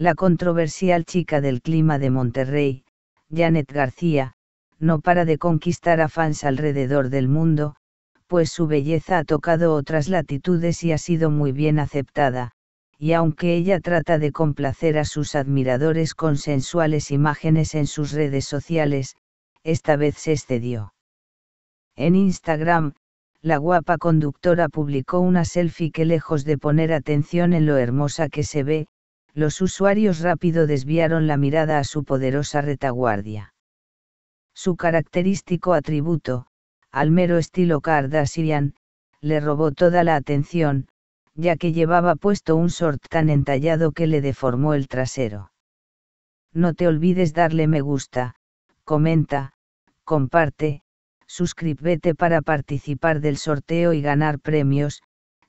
La controversial chica del clima de Monterrey, Janet García, no para de conquistar a fans alrededor del mundo, pues su belleza ha tocado otras latitudes y ha sido muy bien aceptada, y aunque ella trata de complacer a sus admiradores con sensuales imágenes en sus redes sociales, esta vez se excedió. En Instagram, la guapa conductora publicó una selfie que lejos de poner atención en lo hermosa que se ve, los usuarios rápido desviaron la mirada a su poderosa retaguardia. Su característico atributo, al mero estilo Kardashian, le robó toda la atención, ya que llevaba puesto un short tan entallado que le deformó el trasero. No te olvides darle me gusta, comenta, comparte, suscríbete para participar del sorteo y ganar premios,